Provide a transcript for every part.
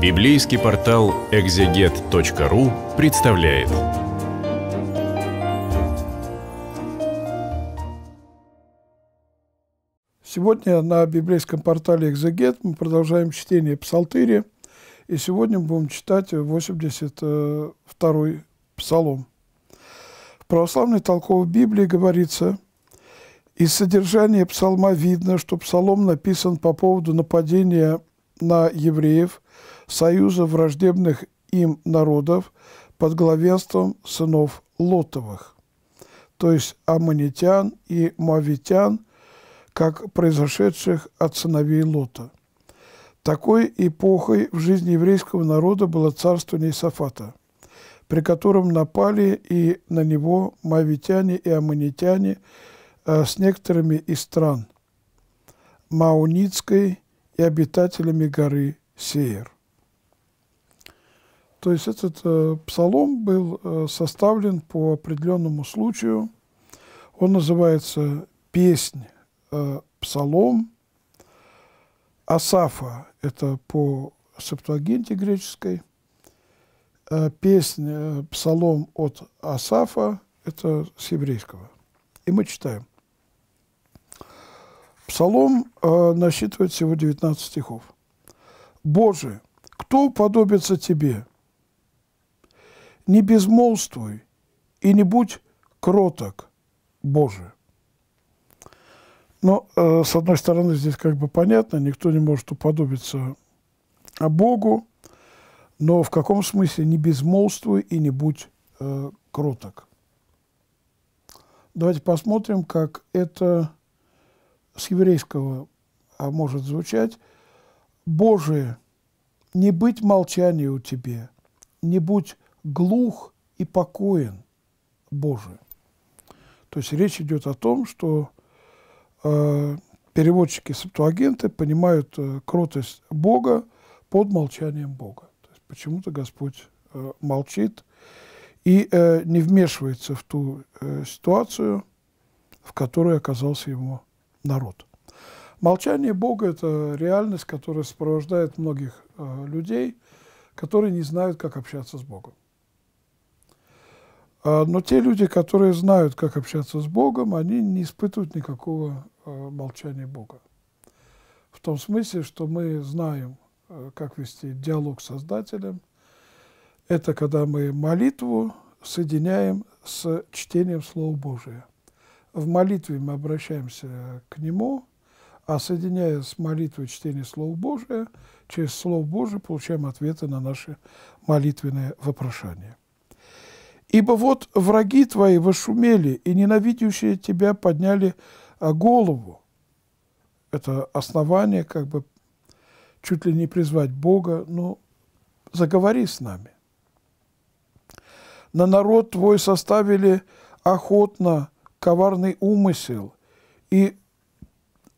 Библейский портал экзегет.ру представляет. Сегодня на библейском портале «Экзегет» мы продолжаем чтение Псалтыри, и сегодня мы будем читать 82-й Псалом. В православной толковой Библии говорится, из содержания псалма видно, что псалом написан по поводу нападения на евреев союза враждебных им народов под главенством сынов Лотовых, то есть аммонитян и мавитян, как произошедших от сыновей Лота. Такой эпохой в жизни еврейского народа было царство сафата, при котором напали и на него мавитяне и аммонитяне э, с некоторыми из стран Мауницкой, и обитателями горы Сеер. То есть этот э, псалом был э, составлен по определенному случаю. Он называется «Песнь э, псалом». Асафа – это по септуагинте греческой. Э, песня, э, псалом от Асафа – это с еврейского. И мы читаем. Псалом э, насчитывает всего 19 стихов. «Боже, кто подобится Тебе? Не безмолвствуй и не будь кроток, Боже». Но, э, с одной стороны, здесь как бы понятно, никто не может уподобиться а, Богу, но в каком смысле не безмолвствуй и не будь э, кроток. Давайте посмотрим, как это с еврейского а может звучать «Боже, не быть молчанию тебе, не будь глух и покоен, Боже». То есть речь идет о том, что э, переводчики-септуагенты понимают э, кротость Бога под молчанием Бога. То есть почему-то Господь э, молчит и э, не вмешивается в ту э, ситуацию, в которой оказался ему народ. Молчание Бога – это реальность, которая сопровождает многих э, людей, которые не знают, как общаться с Богом. Э, но те люди, которые знают, как общаться с Богом, они не испытывают никакого э, молчания Бога. В том смысле, что мы знаем, как вести диалог с Создателем. Это когда мы молитву соединяем с чтением Слова Божия. В молитве мы обращаемся к Нему, а соединяя с молитвой чтение Слова Божия, через Слово Божие получаем ответы на наши молитвенные вопрошания. «Ибо вот враги твои вышумели, и ненавидящие тебя подняли голову». Это основание, как бы, чуть ли не призвать Бога, ну, заговори с нами. «На народ твой составили охотно коварный умысел и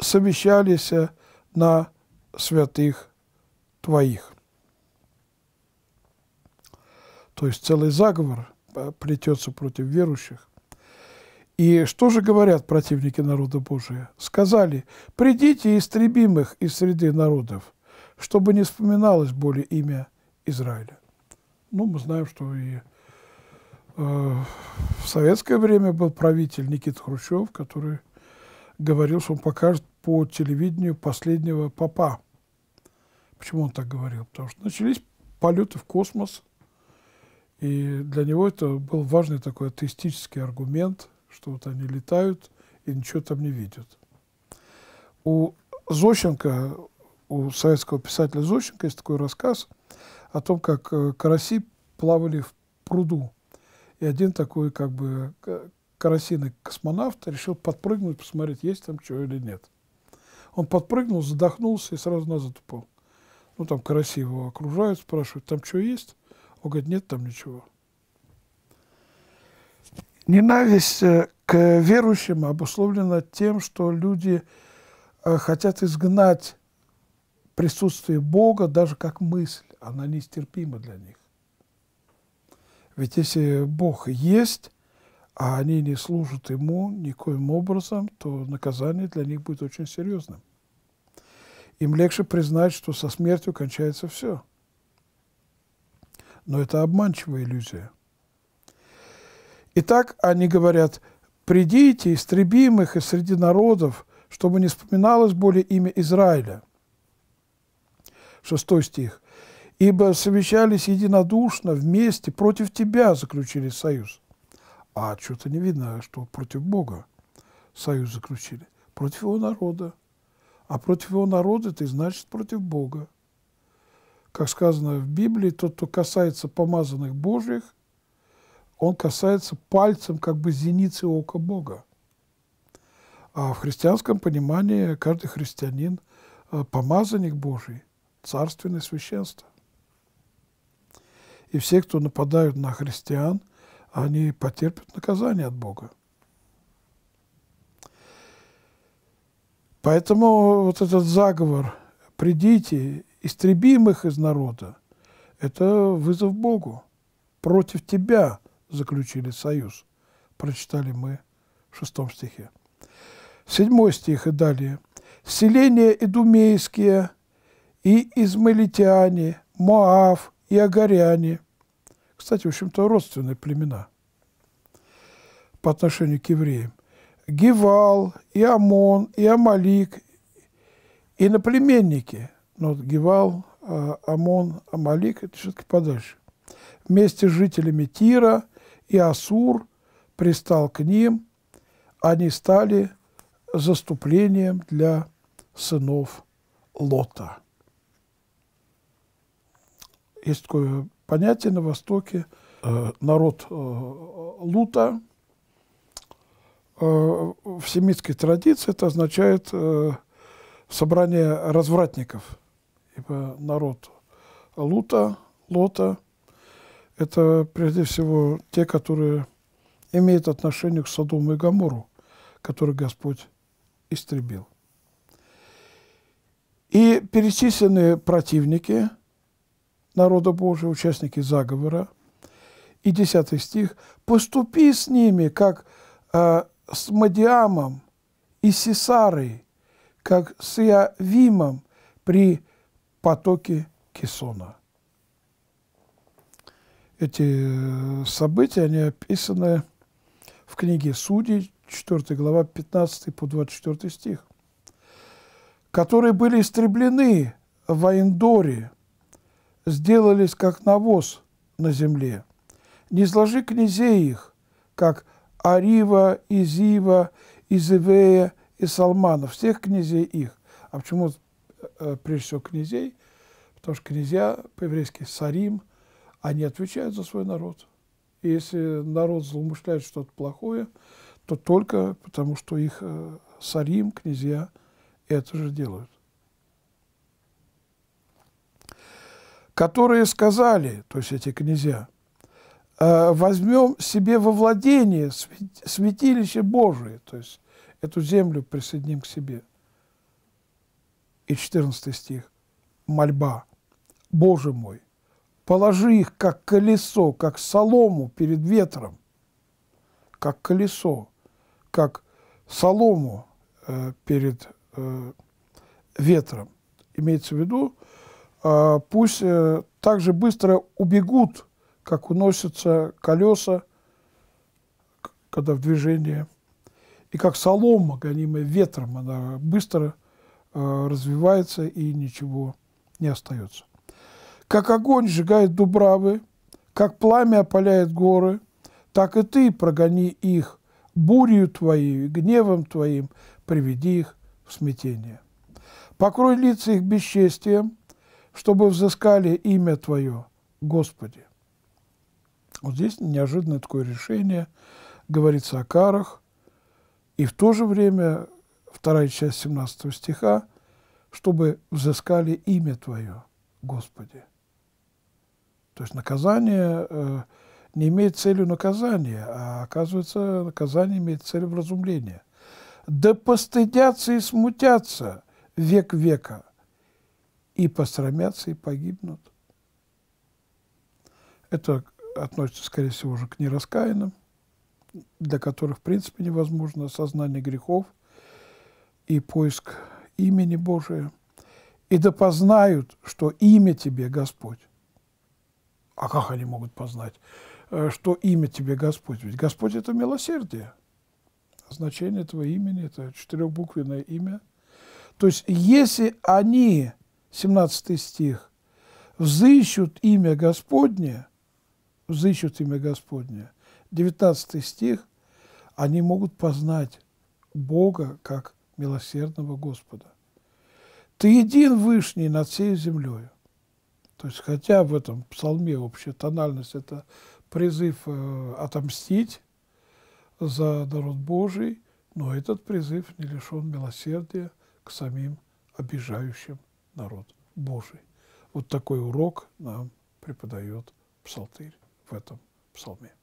совещались на святых твоих. То есть целый заговор э, плетется против верующих. И что же говорят противники народа Божия? Сказали, придите истребимых из среды народов, чтобы не вспоминалось более имя Израиля. Ну, мы знаем, что и Э, в советское время был правитель Никита Хрущев, который говорил, что он покажет по телевидению последнего папа. Почему он так говорил? Потому что начались полеты в космос, и для него это был важный такой атеистический аргумент, что вот они летают и ничего там не видят. У Зощенко, у советского писателя Зощенко есть такой рассказ о том, как э, караси плавали в пруду и один такой как бы карасиный космонавт решил подпрыгнуть, посмотреть, есть там что или нет. Он подпрыгнул, задохнулся и сразу назад упал. Ну, там караси его окружают, спрашивают, там что есть? Он говорит, нет там ничего. Ненависть э, к верующим обусловлена тем, что люди э, хотят изгнать присутствие Бога даже как мысль. Она нестерпима для них. Ведь если Бог есть, а они не служат Ему никоим образом, то наказание для них будет очень серьезным. Им легче признать, что со смертью кончается все. Но это обманчивая иллюзия. Итак, они говорят, «Придите, истребим их из среди народов, чтобы не вспоминалось более имя Израиля». Шестой стих ибо совещались единодушно, вместе, против тебя заключили союз. А что-то не видно, что против Бога союз заключили. Против его народа. А против его народа ты, значит, против Бога. Как сказано в Библии, тот, кто касается помазанных Божьих, он касается пальцем как бы зеницы ока Бога. А в христианском понимании каждый христианин э, – помазанник Божий, царственное священство. И все, кто нападают на христиан, они потерпят наказание от Бога. Поэтому вот этот заговор «придите, истребимых из народа» – это вызов Богу. «Против тебя заключили союз», – прочитали мы в шестом стихе. Седьмой стих и далее. «Селения идумейские и измаилитяне, Моав, и агаряне. Кстати, в общем-то, родственные племена по отношению к евреям. Гевал, и Амон, и Амалик, и наплеменники. Но вот Гевал, а, Амон, Амалик – это все-таки подальше. Вместе с жителями Тира и Асур пристал к ним, они стали заступлением для сынов Лота. Есть такое понятие на Востоке э, народ э, Лута. Э, в семитской традиции это означает собрание развратников. Ибо народ Лута, Лота – это прежде всего те, которые имеют отношение к Содому и Гамору, который Господь истребил. И перечисленные противники – народа Божия, участники заговора. И 10 стих. «Поступи с ними, как э, с Мадиамом и Сесарой, как с Иавимом при потоке Кесона». Эти э, события, они описаны в книге «Судей», 4 глава, 15 по 24 стих, которые были истреблены в Аиндоре – сделались, как навоз на земле. Не сложи князей их, как Арива, Изива, Изивея и Салмана, всех князей их. А почему э, э, прежде всего князей? Потому что князья по-еврейски сарим, они отвечают за свой народ. И если народ злоумышляет что-то плохое, то только потому, что их э, сарим, князья, это же делают. которые сказали, то есть эти князья, «Э, возьмем себе во владение святилище Божие, то есть эту землю присоединим к себе. И 14 стих, мольба, Боже мой, положи их как колесо, как солому перед ветром, как колесо, как солому э, перед э, ветром. Имеется в виду, а, пусть э, так же быстро убегут, как уносятся колеса, когда в движении, и как солома, гонимая ветром, она быстро э, развивается и ничего не остается. Как огонь сжигает дубравы, как пламя опаляет горы, так и ты прогони их бурью твоей, гневом твоим, приведи их в смятение. Покрой лица их бесчестием – чтобы взыскали имя Твое, Господи». Вот здесь неожиданное такое решение, говорится о карах, и в то же время вторая часть 17 стиха, чтобы взыскали имя Твое, Господи. То есть наказание э, не имеет целью наказания, а оказывается, наказание имеет цель вразумления. «Да постыдятся и смутятся век века, и посрамятся, и погибнут. Это относится, скорее всего, уже к нераскаянным, для которых, в принципе, невозможно осознание грехов и поиск имени Божия. И да познают, что имя тебе Господь. А как они могут познать, э, что имя тебе Господь? Ведь Господь – это милосердие. Значение этого имени – это четырехбуквенное имя. То есть если они 17 стих, «взыщут имя Господне», взыщут имя Господне, 19 стих, они могут познать Бога как милосердного Господа. Ты един Вышний над всей землей. То есть, хотя в этом псалме общая тональность – это призыв э, отомстить за народ Божий, но этот призыв не лишен милосердия к самим обижающим народ Божий. Вот такой урок нам преподает псалтырь в этом псалме.